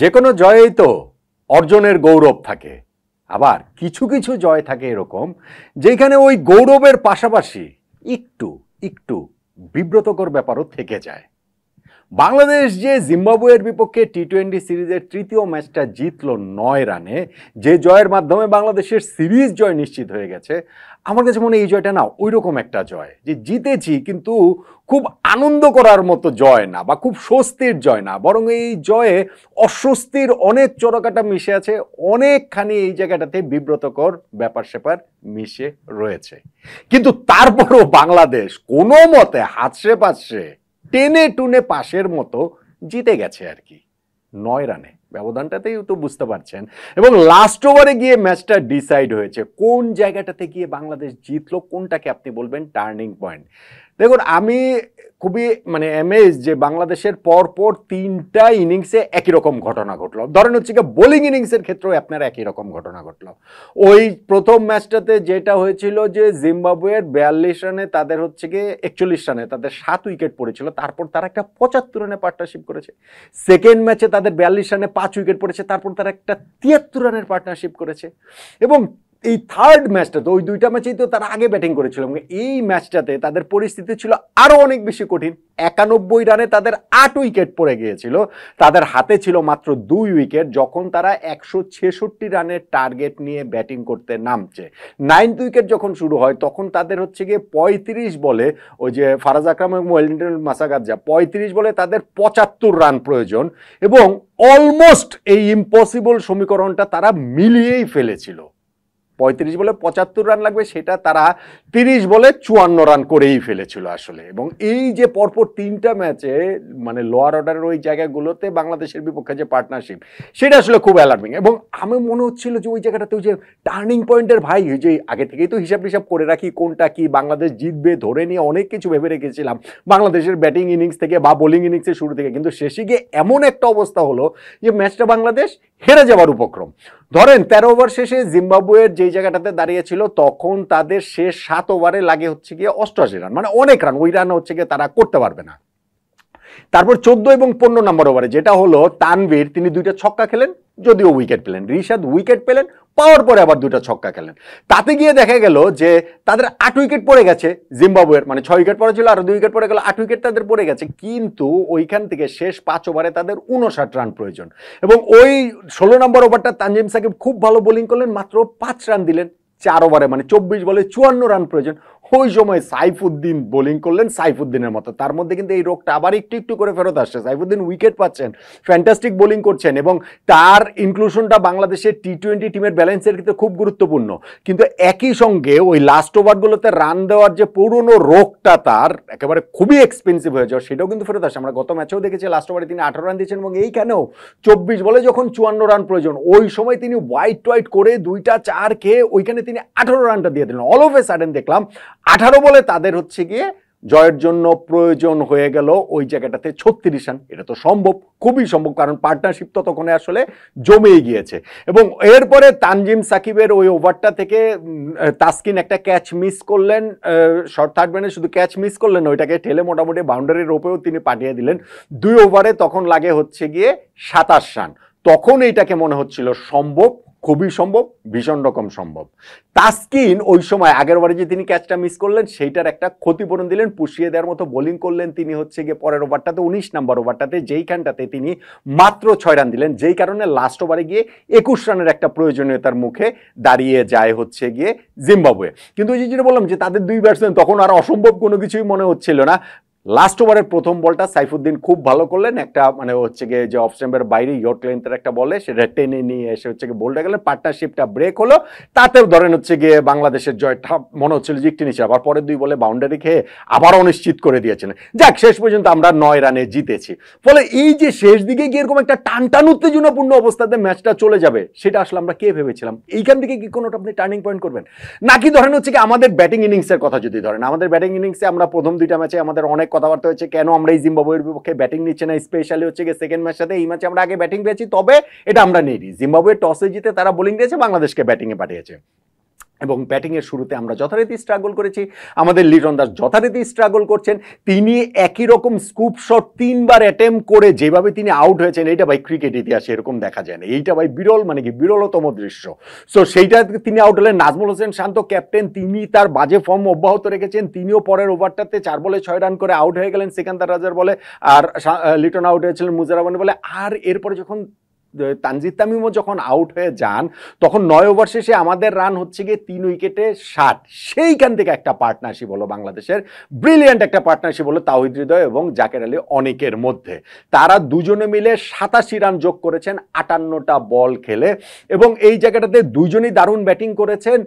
যে কোনো জয়েই তো অর্জনের গৌরব থাকে আবার কিছু কিছু জয় থাকে এরকম যেখানে ওই গৌরবের পাশাপাশি একটু একটু বিব্রতকর ব্যাপারও থেকে যায় বাংলাদেশ যে জিম্বাবুয়ের বিপক্ষে টি টোয়েন্টি সিরিজের তৃতীয় ম্যাচটা জিতল নয় রানে যে জয়ের মাধ্যমে বাংলাদেশের সিরিজ জয় নিশ্চিত হয়ে গেছে আমার কাছে মনে এই জয়টা না ওই রকম একটা জয় যে জিতেছি কিন্তু খুব আনন্দ করার মতো জয় না বা খুব স্বস্তির জয় না বরং এই জয়ে অস্বস্তির অনেক চড়কাটা মিশে আছে অনেকখানি এই জায়গাটাতে বিব্রতকর ব্যাপার স্যাপার মিশে রয়েছে কিন্তু তারপরও বাংলাদেশ কোনো মতে হাতসে পাশে টেনে টুনে পাশের মতো জিতে গেছে আর কি নয় রানে ব্যবধানটাতেই তো বুঝতে পারছেন এবং লাস্ট ওভারে গিয়ে ম্যাচটা ডিসাইড হয়েছে কোন জায়গাটাতে গিয়ে বাংলাদেশ জিতলো কোনটাকে আপনি বলবেন টার্নিং পয়েন্ট দেখুন আমি খুবই মানে এমএস যে বাংলাদেশের পরপর তিনটা ইনিংসে একই রকম ঘটনা ঘটলো ধরেন হচ্ছে কি বোলিং ইনিংসের ক্ষেত্রেও আপনার একই রকম ঘটনা ঘটলো ওই প্রথম ম্যাচটাতে যেটা হয়েছিল যে জিম্বাবুয়ের বিয়াল্লিশ রানে তাদের হচ্ছে কি একচল্লিশ রানে তাদের সাত উইকেট পড়েছিল তারপর তারা একটা পঁচাত্তর রানে পার্টনারশিপ করেছে সেকেন্ড ম্যাচে তাদের বিয়াল্লিশ রানে পাঁচ উইকেট পড়েছে তারপর তারা একটা তিয়াত্তর রানের পার্টনারশিপ করেছে এবং এই থার্ড ম্যাচটাতে ওই দুইটা ম্যাচেই তো তারা আগে ব্যাটিং করেছিল এই ম্যাচটাতে তাদের পরিস্থিতি ছিল আরও অনেক বেশি কঠিন একানব্বই রানে তাদের আট উইকেট পড়ে গিয়েছিল তাদের হাতে ছিল মাত্র দুই উইকেট যখন তারা একশো ছেষট্টি রানের টার্গেট নিয়ে ব্যাটিং করতে নামছে নাইন্থ উইকেট যখন শুরু হয় তখন তাদের হচ্ছে গিয়ে পঁয়ত্রিশ বলে ওই যে ফারাজ আকরাম এবং ওয়েলিংটন যা পঁয়ত্রিশ বলে তাদের পঁচাত্তর রান প্রয়োজন এবং অলমোস্ট এই ইম্পসিবল সমীকরণটা তারা মিলিয়েই ফেলেছিল পঁয়ত্রিশ বলে পঁচাত্তর রান লাগবে সেটা তারা তিরিশ বলে চুয়ান্ন রান করেই ফেলেছিল আসলে এবং এই যে পরপর তিনটা ম্যাচে মানে লোয়ার অর্ডারের ওই জায়গাগুলোতে বাংলাদেশের বিপক্ষে যে পার্টনারশিপ সেটা আসলে খুব অ্যালার্মিং এবং আমি মনে হচ্ছিল যে ওই জায়গাটাতে ওই যে টার্নিং পয়েন্টের ভাই যে আগে থেকেই তো হিসাব টিসাব করে রাখি কোনটা কি বাংলাদেশ জিতবে ধরে নিয়ে অনেক কিছু ভেবে রেখেছিলাম বাংলাদেশের ব্যাটিং ইনিংস থেকে বা বোলিং ইনিংসের শুরু থেকে কিন্তু শেষে গিয়ে এমন একটা অবস্থা হলো যে ম্যাচটা বাংলাদেশ হেরে যাওয়ার উপক্রম ধরেন তেরো ওভার শেষে জিম্বাবুয়ের যেই জায়গাটাতে দাঁড়িয়েছিল তখন তাদের শেষ সাত ওভারে লাগে হচ্ছে গিয়ে অষ্টআশি রান মানে অনেক রান ওই রান হচ্ছে গিয়ে তারা করতে পারবে না তারপর চোদ্দ এবং পনেরো নম্বর ওভারে যেটা হলো তানবীর তিনি দুইটা ছক্কা খেলেন যদিও উইকেট পেলেন রিশাদ উইকেট পেলেন পাওয়ার পরে আবার দুটা ছক্কা খেলেন তাতে গিয়ে দেখা গেল যে তাদের আট উইকেট পড়ে গেছে জিম্বাবুয়ের মানে ছয় উইকেট পরে ছিল আর দুই উইকেট পড়ে গেল আট উইকেট তাদের পড়ে গেছে কিন্তু ওইখান থেকে শেষ পাঁচ ওভারে তাদের উনষাট রান প্রয়োজন এবং ওই ষোলো নম্বর ওভারটা তানজিম সাকিব খুব ভালো বোলিং করলেন মাত্র পাঁচ রান দিলেন চার ওভারে মানে চব্বিশ বলে চুয়ান্ন রান প্রয়োজন ওই সময় সাইফুদ্দিন বোলিং করলেন সাইফুদ্দিনের মতো তার মধ্যে কিন্তু এই রোগটা আবার একটু একটু করে ফেরত আসছে সাইফুদ্দিন উইকেট পাচ্ছেন ফ্যান্টাস্টিক বোলিং করছেন এবং তার ইনক্লুশনটা বাংলাদেশের টি টোয়েন্টি টিমের ব্যালেন্সের ক্ষেত্রে খুব গুরুত্বপূর্ণ কিন্তু একই সঙ্গে ওই লাস্ট ওভারগুলোতে রান দেওয়ার যে পুরনো রোগটা তার একেবারে খুবই এক্সপেন্সিভ হয়ে যাওয়া সেটাও কিন্তু ফেরত আসে আমরা গত ম্যাচেও দেখেছি লাস্ট ওভারে তিনি আঠারো রান দিয়েছেন এবং এইখানেও চব্বিশ বলে যখন চুয়ান্ন রান প্রয়োজন ওই সময় তিনি হোয়াইট টোয়াইট করে দুইটা চার খেয়ে ওইখানে তিনি আঠারো রানটা দিয়ে দিলেন অল অফ এ সাডেন দেখলাম আঠারো বলে তাদের হচ্ছে গিয়ে জয়ের জন্য প্রয়োজন হয়ে গেল ওই জায়গাটাতে ছত্রিশ রান এটা তো সম্ভব খুবই সম্ভব কারণ পার্টনারশিপ তো তখন আসলে জমেই গিয়েছে এবং এরপরে তানজিম সাকিবের ওই ওভারটা থেকে তাসকিন একটা ক্যাচ মিস করলেন শর্ট থার্ড ম্যানে শুধু ক্যাচ মিস করলেন ওইটাকে ঠেলে মোটামুটি বাউন্ডারির ওপরেও তিনি পাঠিয়ে দিলেন দুই ওভারে তখন লাগে হচ্ছে গিয়ে সাতাশ রান তখন এইটাকে মনে হচ্ছিল সম্ভব খুবই সম্ভব ভীষণ রকম সম্ভব তাস্কিন ওই সময় আগের বারে যে তিনি ক্যাচটা মিস করলেন সেইটার একটা ক্ষতিপূরণ দিলেন পুষিয়ে দেওয়ার মতো বোলিং করলেন তিনি হচ্ছে গিয়ে পরের ওভারটাতে উনিশ নম্বর ওভারটাতে যেইখানটাতে তিনি মাত্র ছয় রান দিলেন যেই কারণে লাস্ট ওভারে গিয়ে একুশ রানের একটা প্রয়োজনীয়তার মুখে দাঁড়িয়ে যায় হচ্ছে গিয়ে জিম্বাবুয়ে কিন্তু ওই যেটা বললাম যে তাদের দুই ব্যাটসম্যান তখন আর অসম্ভব কোনো কিছুই মনে হচ্ছিল না লাস্ট ওভারের প্রথম বলটা সাইফুদ্দিন খুব ভালো করলেন একটা মানে হচ্ছে গিয়ে যে অফ স্ট্যাম্পের বাইরে ইয়ট লেন্থের একটা বলে সেটা টেনে নিয়ে এসে হচ্ছে গিয়ে বলটা গেলেন পার্টনারশিপটা ব্রেক হলো তাতেও ধরেন হচ্ছে গিয়ে বাংলাদেশের জয়টা মনে হচ্ছিল যে একটি আবার পরের দুই বলে বাউন্ডারি খেয়ে আবার অনিশ্চিত করে দিয়েছিলেন যাক শেষ পর্যন্ত আমরা নয় রানে জিতেছি ফলে এই যে শেষ দিকে গিয়ে এরকম একটা টান টান উত্তেজনাপূর্ণ অবস্থাতে ম্যাচটা চলে যাবে সেটা আসলে আমরা কে ভেবেছিলাম এইখান থেকে কি কোনোটা আপনি টার্নিং পয়েন্ট করবেন নাকি ধরেন হচ্ছে কি আমাদের ব্যাটিং ইনিংসের কথা যদি ধরেন আমাদের ব্যাটিং ইনিংসে আমরা প্রথম দুইটা ম্যাচে আমাদের অনেক কথাবার্তা হচ্ছে কেন আমরা এই জিম্বাবুয়ের বিপক্ষে ব্যাটিং নিচ্ছে না স্পেশালি হচ্ছে গিয়ে সেকেন্ড ম্যাচ সাথে এই ম্যাচে আমরা আগে ব্যাটিং পেয়েছি তবে এটা আমরা নিই জিম্বাবুয়ে টসে জিতে তারা বোলিং দিয়েছে বাংলাদেশকে ব্যাটিংয়ে পাঠিয়েছে এবং ব্যাটিংয়ের শুরুতে আমরা যথারীতি স্ট্রাগল করেছি আমাদের লিটন দাস যথারীতি স্ট্রাগল করছেন তিনি একই রকম স্কুপ শট তিনবার অ্যাটেম্প করে যেভাবে তিনি আউট হয়েছেন এইটা ভাই ক্রিকেট ইতিহাসে এরকম দেখা যায় না এইটা ভাই বিরল মানে কি বিরলতম দৃশ্য সো সেইটা তিনি আউট হলেন নাজমুল হোসেন শান্ত ক্যাপ্টেন তিনি তার বাজে ফর্ম অব্যাহত রেখেছেন তিনিও পরের ওভারটাতে চার বলে ছয় রান করে আউট হয়ে গেলেন সিকান্দার রাজার বলে আর লিটন আউট হয়েছিলেন মুজারাবান বলে আর এরপরে যখন তানজিদ তামিমও যখন আউট হয়ে যান তখন নয় ওভার শেষে আমাদের রান হচ্ছে গিয়ে তিন উইকেটে ষাট সেইখান থেকে একটা পার্টনারশিপ হলো বাংলাদেশের ব্রিলিয়ান্ট একটা পার্টনারশিপ হলো তাহিদ হৃদয় এবং জাকের আলী অনেকের মধ্যে তারা দুজনে মিলে সাতাশি রান যোগ করেছেন আটান্নটা বল খেলে এবং এই জায়গাটাতে দুজনেই দারুণ ব্যাটিং করেছেন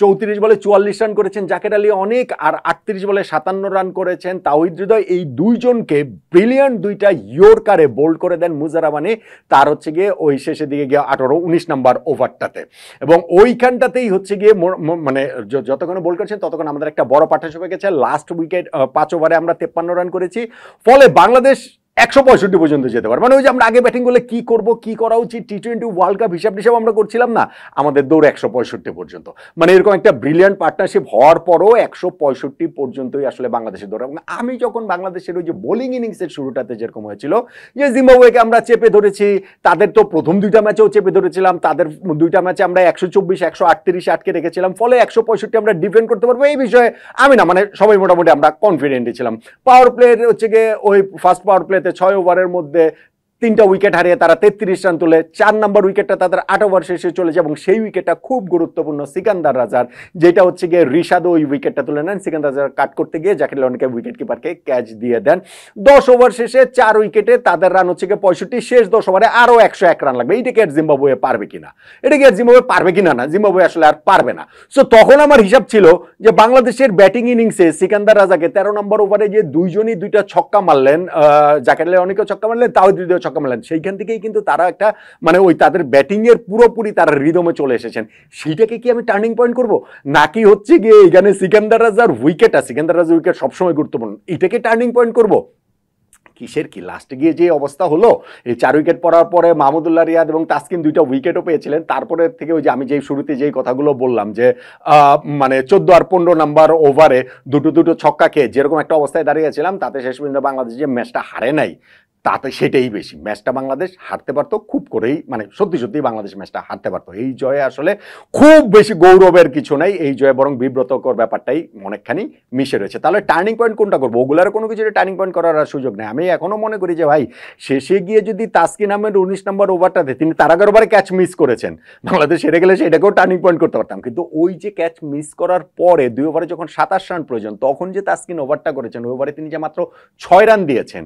চৌত্রিশ বলে চুয়াল্লিশ রান করেছেন জাকের আলী অনেক আর আটত্রিশ বলে সাতান্ন রান করেছেন তাহিদ হৃদয় এই দুইজনকে ব্রিলিয়ান্ট দুইটা ইয়োরকারে বোল্ড করে দেন মুজারাবানি তার হচ্ছে গিয়ে ওই শেষের দিকে গিয়ে আঠারো উনিশ নাম্বার ওভারটাতে এবং ওইখানটাতেই হচ্ছে গিয়ে মানে যতক্ষণ বল করছেন ততক্ষণ আমাদের একটা বড় পাঠাশ গেছে লাস্ট উইকেট পাঁচ ওভারে আমরা তেপ্পান্ন রান করেছি ফলে বাংলাদেশ একশো পঁয়ষট্টি পর্যন্ত যেতে পারে মানে ওই যে আমরা আগে ব্যাটিং করলে কী করব কী করা উচিত টি টোয়েন্টি ওয়ার্ল্ড কাপ হিসাব হিসাব আমরা করছিলাম না আমাদের দৌড় একশো পঁয়ষট্টি পর্যন্ত মানে এরকম একটা ব্রিলিয়ান্ট পার্টনারশিপ হওয়ার পরও একশো পঁয়ষট্টি পর্যন্তই আসলে বাংলাদেশের দৌড় আমি যখন বাংলাদেশের ওই যে বোলিং ইনিংসের শুরুটাতে যেরকম হয়েছিল যে জিম্বাবুয়েকে আমরা চেপে ধরেছি তাদের তো প্রথম দুইটা ম্যাচেও চেপে ধরেছিলাম তাদের দুইটা ম্যাচে আমরা একশো চব্বিশ একশো আটত্রিশ আটকে রেখেছিলাম ফলে একশো পঁয়ষট্টি আমরা ডিফেন্ড করতে পারবো এই বিষয়ে আমি না মানে সবাই মোটামুটি আমরা কনফিডেন্টই ছিলাম পাওয়ার প্লেয়ার হচ্ছে গিয়ে ওই ফার্স্ট পাওয়ার প্লেতে ছয় ওভারের মধ্যে তিনটা উইকেট হারিয়ে তারা তেত্রিশ রান তুলে চার নম্বর উইকেটটা তাদের আট ওভার শেষে চলে যায় এবং সেই উইকেটটা খুব গুরুত্বপূর্ণ সিকান্দার রাজার যেটা হচ্ছে গিয়ে রিশাদ ওই উইকেটটা তুলে নেন সিকান্দার রাজার কাট করতে গিয়ে জাকির লনকে উইকেট কিপারকে ক্যাচ দিয়ে দেন দশ ওভার শেষে চার উইকেটে তাদের রান হচ্ছে গিয়ে পঁয়ষট্টি শেষ দশ ওভারে আরও একশো এক রান লাগবে এইটাকে আর জিম্বাবুয়ে পারবে কিনা এটাকে আর জিম্বাবুয়ে পারবে কিনা না জিম্বাবুয়ে আসলে আর পারবে না সো তখন আমার হিসাব ছিল যে বাংলাদেশের ব্যাটিং ইনিংসে সিকান্দার রাজাকে তেরো নম্বর ওভারে যে দুইজনই দুইটা ছক্কা মারলেন জাকের অনেকেও ছক্কা মারলেন তাও দুইটা সকামলান সেইখান থেকেই কিন্তু তারা একটা মানে ওই তাদের ব্যাটিংয়ের পুরোপুরি তারা রিদমে চলে এসেছেন সেইটাকে কি আমি টার্নিং পয়েন্ট করব নাকি হচ্ছে গিয়ে এখানে সিকান্দার রাজার উইকেটটা সিকান্দার রাজার উইকেট সবসময় গুরুত্বপূর্ণ এটাকে টার্নিং পয়েন্ট করব কিসের কি লাস্টে গিয়ে যে অবস্থা হলো এই চার উইকেট পড়ার পরে মাহমুদুল্লাহ রিয়াদ এবং তাস্কিন দুইটা উইকেটও পেয়েছিলেন তারপরে থেকে ওই যে আমি যেই শুরুতে যেই কথাগুলো বললাম যে মানে চোদ্দ আর পনেরো নাম্বার ওভারে দুটো দুটো ছক্কা খেয়ে যেরকম একটা অবস্থায় দাঁড়িয়েছিলাম তাতে শেষ পর্যন্ত বাংলাদেশ যে ম্যাচটা হারে নাই তাতে সেটাই বেশি ম্যাচটা বাংলাদেশ হারতে পারতো খুব করেই মানে সত্যি সত্যি বাংলাদেশ ম্যাচটা হারতে পারতো এই জয়ে আসলে খুব বেশি গৌরবের কিছু নাই এই জয়ে বরং বিব্রতকর ব্যাপারটাই অনেকখানি মিশে রয়েছে তাহলে টার্নিং পয়েন্ট কোনটা করবো ওগুলার কোনো কিছু টার্নিং পয়েন্ট করার সুযোগ নেই আমি এখনও মনে করি যে ভাই শেষে গিয়ে যদি তাসকিন নামের উনিশ নম্বর ওভারটাতে তিনি তার আগের ওভারে ক্যাচ মিস করেছেন বাংলাদেশ হেরে গেলে সেটাকেও টার্নিং পয়েন্ট করতে পারতাম কিন্তু ওই যে ক্যাচ মিস করার পরে দুই ওভারে যখন সাতাশ রান প্রয়োজন তখন যে তাসকিন ওভারটা করেছেন ওই ওভারে তিনি যে মাত্র ছয় রান দিয়েছেন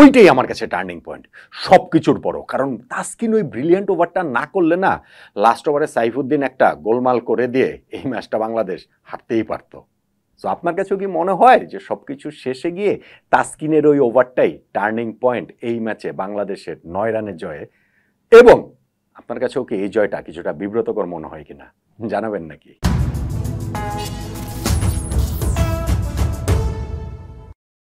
ওইটাই আমার কাছে টার্নিং পয়েন্ট সব কিছুর বড় কারণ তাস্কিন ওই ব্রিলিয়ান্ট ওভারটা না করলে না লাস্ট ওভারে সাইফুদ্দিন একটা গোলমাল করে দিয়ে এই ম্যাচটা বাংলাদেশ হারতেই পারত তো আপনার কাছেও কি মনে হয় যে সব কিছু শেষে গিয়ে তাস্কিনের ওই ওভারটাই টার্নিং পয়েন্ট এই ম্যাচে বাংলাদেশের নয় রানের জয়ে এবং আপনার কাছেও কি এই জয়টা কিছুটা বিব্রতকর মনে হয় কিনা জানাবেন নাকি